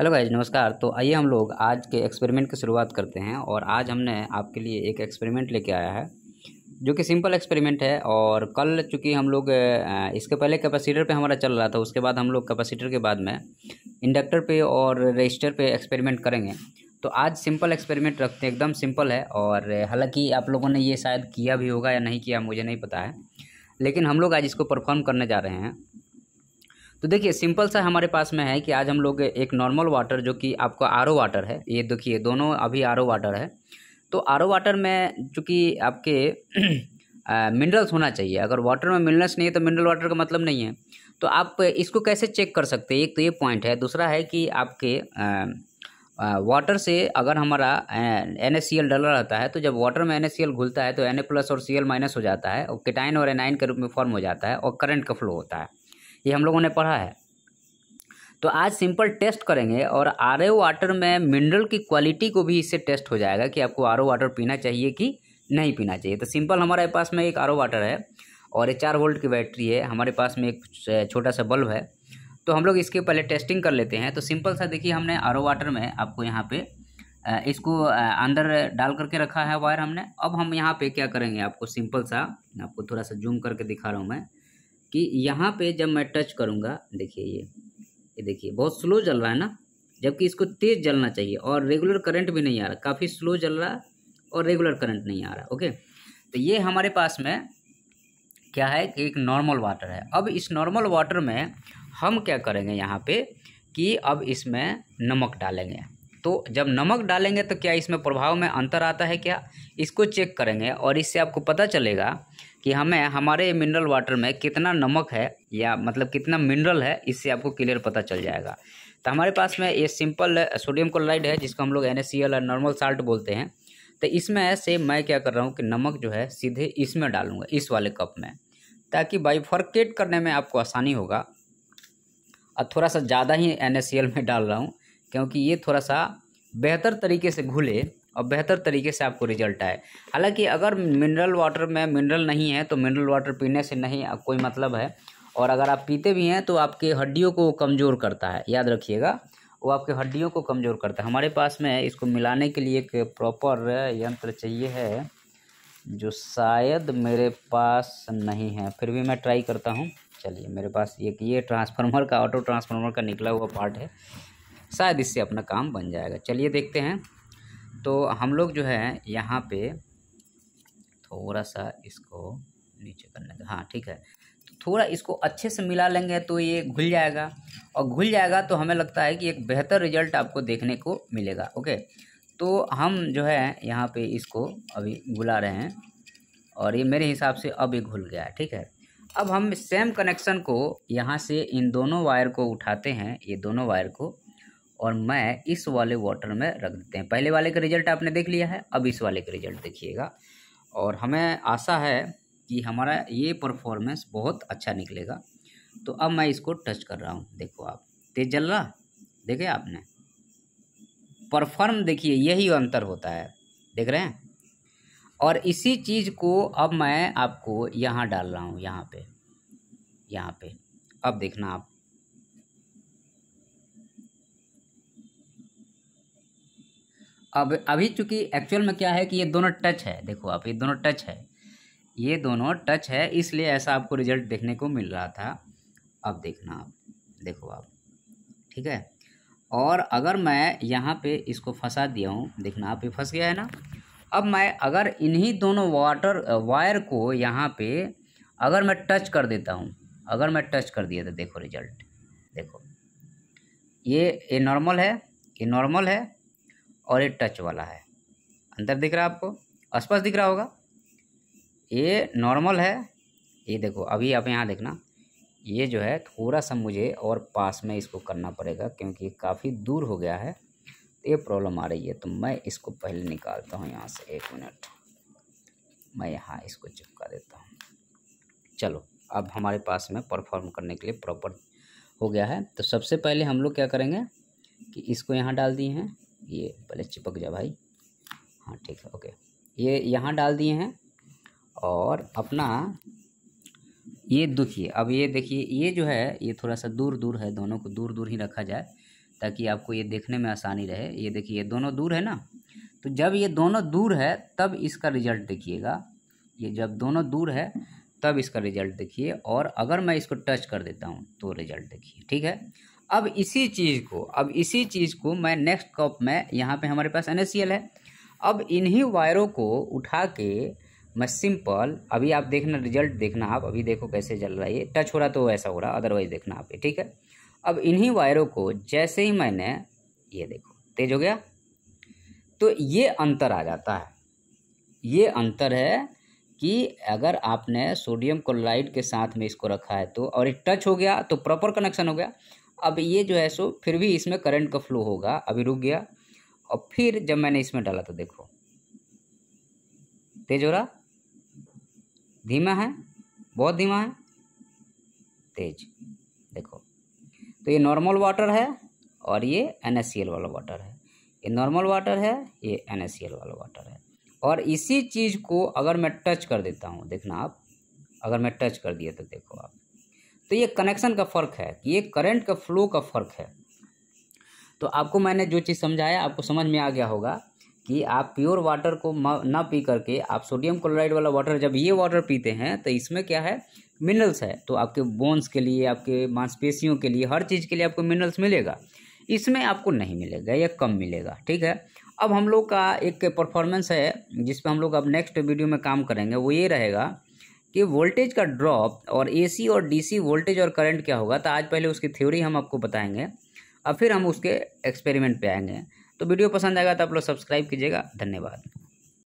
hello guys नमस्कार तो आइए हम लोग आज के एक्सपेरिमेंट की शुरुआत करते हैं और आज हमने आपके लिए एक एक्सपेरिमेंट लेके आया है जो कि सिंपल एक्सपेरिमेंट है और कल चूँकि हम लोग इसके पहले कैपेसिटर पे हमारा चल रहा था उसके बाद हम लोग कैपेसिटर के बाद में इंडक्टर पे और रजिस्टर पे एक्सपेरिमेंट करेंगे तो आज सिंपल एक्सपेरिमेंट रखते हैं एकदम सिंपल है और हालाँकि आप लोगों ने ये शायद किया भी होगा या नहीं किया मुझे नहीं पता है लेकिन हम लोग आज इसको परफॉर्म करने जा रहे हैं तो देखिए सिंपल सा हमारे पास में है कि आज हम लोग एक नॉर्मल वाटर जो कि आपका आर वाटर है ये देखिए दोनों अभी आर वाटर है तो आर वाटर में चूँकि आपके मिनरल्स होना चाहिए अगर वाटर में मिनरल्स नहीं है तो मिनरल वाटर का मतलब नहीं है तो आप इसको कैसे चेक कर सकते हैं एक तो ये पॉइंट है दूसरा है कि आपके वाटर से अगर हमारा एन एस सी एल डला रहता है तो जब वाटर में एन एस सी एल घुलता है तो एन ए प्लस और सी एल माइनस हो जाता है और किटाइन और एनाइन के रूप में फॉर्म हो जाता है और करंट का फ्लो होता है ये हम लोगों ने पढ़ा है तो आज सिंपल टेस्ट करेंगे और आर वाटर में मिनरल की क्वालिटी को भी इससे टेस्ट हो जाएगा कि आपको आर वाटर पीना चाहिए कि नहीं पीना चाहिए तो सिंपल हमारे पास में एक आर वाटर है और ये चार वोल्ट की बैटरी है हमारे पास में एक छोटा सा बल्ब है तो हम लोग इसके पहले टेस्टिंग कर लेते हैं तो सिंपल सा देखिए हमने आर वाटर में आपको यहाँ पे इसको अंदर डाल करके रखा है वायर हमने अब हम यहाँ पे क्या करेंगे आपको सिंपल सा आपको थोड़ा सा जूम करके दिखा रहा हूँ मैं कि यहाँ पे जब मैं टच करूँगा देखिए ये ये देखिए बहुत स्लो जल रहा है ना जबकि इसको तेज़ जलना चाहिए और रेगुलर करंट भी नहीं आ रहा काफ़ी स्लो जल रहा और रेगुलर करंट नहीं आ रहा ओके तो ये हमारे पास में क्या है कि एक नॉर्मल वाटर है अब इस नॉर्मल वाटर में हम क्या करेंगे यहाँ पे कि अब इसमें नमक डालेंगे तो जब नमक डालेंगे तो क्या इसमें प्रभाव में अंतर आता है क्या इसको चेक करेंगे और इससे आपको पता चलेगा कि हमें हमारे मिनरल वाटर में कितना नमक है या मतलब कितना मिनरल है इससे आपको क्लियर पता चल जाएगा तो हमारे पास में ये सिंपल सोडियम क्लोराइड है जिसको हम लोग एन और नॉर्मल साल्ट बोलते हैं तो इसमें से मैं क्या कर रहा हूँ कि नमक जो है सीधे इसमें डालूंगा इस वाले कप में ताकि बाइफर्केट करने में आपको आसानी होगा और थोड़ा सा ज़्यादा ही एन में डाल रहा हूँ क्योंकि ये थोड़ा सा बेहतर तरीके से घुले और बेहतर तरीके से आपको रिजल्ट आए हालांकि अगर मिनरल वाटर में मिनरल नहीं है तो मिनरल वाटर पीने से नहीं कोई मतलब है और अगर आप पीते भी हैं तो आपके हड्डियों को कमज़ोर करता है याद रखिएगा वो आपके हड्डियों को कमज़ोर करता है हमारे पास में इसको मिलाने के लिए एक प्रॉपर यंत्र चाहिए है जो शायद मेरे पास नहीं है फिर भी मैं ट्राई करता हूँ चलिए मेरे पास एक ये ट्रांसफार्मर का ऑटो ट्रांसफार्मर का निकला हुआ पार्ट है शायद इससे अपना काम बन जाएगा चलिए देखते हैं तो हम लोग जो है यहाँ पे थोड़ा सा इसको नीचे करने दो हाँ ठीक है तो थोड़ा इसको अच्छे से मिला लेंगे तो ये घुल जाएगा और घुल जाएगा तो हमें लगता है कि एक बेहतर रिजल्ट आपको देखने को मिलेगा ओके तो हम जो है यहाँ पे इसको अभी घुला रहे हैं और ये मेरे हिसाब से अब ये घुल गया है ठीक है अब हम सेम कनेक्शन को यहाँ से इन दोनों वायर को उठाते हैं ये दोनों वायर को और मैं इस वाले वाटर में रख देते हैं पहले वाले का रिजल्ट आपने देख लिया है अब इस वाले का रिजल्ट देखिएगा और हमें आशा है कि हमारा ये परफॉर्मेंस बहुत अच्छा निकलेगा तो अब मैं इसको टच कर रहा हूँ देखो आप तेज जल रहा देखे आपने परफॉर्म देखिए यही अंतर होता है देख रहे हैं और इसी चीज़ को अब मैं आपको यहाँ डाल रहा हूँ यहाँ पे यहाँ पे अब देखना आप अब अभी चूंकि एक्चुअल में क्या है कि ये दोनों टच है देखो आप ये दोनों टच है ये दोनों टच है इसलिए ऐसा आपको रिजल्ट देखने को मिल रहा था अब देखना आप देखो आप ठीक है और अगर मैं यहाँ पे इसको फंसा दिया हूँ देखना आप ये फंस गया है ना अब मैं अगर इन्हीं दोनों वाटर वायर को यहाँ पे अगर मैं टच कर देता हूँ अगर मैं टच कर दिया तो देखो रिजल्ट देखो ये ये नॉर्मल है ये नॉर्मल है और ये टच वाला है अंतर दिख रहा है आपको स्पष्ट दिख रहा होगा ये नॉर्मल है ये देखो अभी आप यहाँ देखना ये जो है थोड़ा सा मुझे और पास में इसको करना पड़ेगा क्योंकि काफ़ी दूर हो गया है तो ये प्रॉब्लम आ रही है तो मैं इसको पहले निकालता हूँ यहाँ से एक मिनट मैं यहाँ इसको चिपका देता हूँ चलो अब हमारे पास में परफॉर्म करने के लिए प्रॉपर हो गया है तो सबसे पहले हम लोग क्या करेंगे कि इसको यहाँ डाल दिए हैं ये पहले चिपक जा भाई हाँ ठीक है ओके ये यहाँ डाल दिए हैं और अपना ये देखिए अब ये देखिए ये जो है ये थोड़ा सा दूर दूर है दोनों को दूर दूर ही रखा जाए ताकि आपको ये देखने में आसानी रहे ये देखिए ये दोनों दूर है ना तो जब ये दोनों दूर है तब इसका रिजल्ट देखिएगा ये जब दोनों दूर है तब इसका रिजल्ट देखिए और अगर मैं इसको टच कर देता हूँ तो रिजल्ट देखिए ठीक है अब इसी चीज़ को अब इसी चीज़ को मैं नेक्स्ट कप में यहाँ पे हमारे पास एन है अब इन्हीं वायरों को उठा के मैं सिंपल अभी आप देखना रिजल्ट देखना आप अभी देखो कैसे जल रहा है ये टच हो रहा तो ऐसा हो रहा अदरवाइज देखना आप ये ठीक है अब इन्हीं वायरों को जैसे ही मैंने ये देखो तेज हो गया तो ये अंतर आ जाता है ये अंतर है कि अगर आपने सोडियम क्लोराइड के साथ में इसको रखा है तो और ये टच हो गया तो प्रॉपर कनेक्शन हो गया अब ये जो है सो फिर भी इसमें करंट का फ्लो होगा अभी रुक गया और फिर जब मैंने इसमें डाला तो देखो तेज हो रहा धीमा है बहुत धीमा है तेज देखो तो ये नॉर्मल वाटर है और ये एन वाला वाटर है ये नॉर्मल वाटर है ये एन वाला वाटर है और इसी चीज़ को अगर मैं टच कर देता हूँ देखना आप अगर मैं टच कर दिया तो देखो आप तो ये कनेक्शन का फ़र्क है ये करंट का फ्लो का फ़र्क है तो आपको मैंने जो चीज़ समझाया आपको समझ में आ गया होगा कि आप प्योर वाटर को ना पी करके आप सोडियम क्लोराइड वाला वाटर जब ये वाटर पीते हैं तो इसमें क्या है मिनरल्स है तो आपके बोन्स के लिए आपके मांसपेशियों के लिए हर चीज़ के लिए आपको मिनरल्स मिलेगा इसमें आपको नहीं मिलेगा या कम मिलेगा ठीक है अब हम लोग का एक परफॉर्मेंस है जिस पर हम लोग अब नेक्स्ट वीडियो में काम करेंगे वो ये रहेगा कि वोल्टेज का ड्रॉप और एसी और डीसी वोल्टेज और करंट क्या होगा तो आज पहले उसकी थ्योरी हम आपको बताएंगे और फिर हम उसके एक्सपेरिमेंट पे आएंगे तो वीडियो पसंद आएगा तो आप लोग सब्सक्राइब कीजिएगा धन्यवाद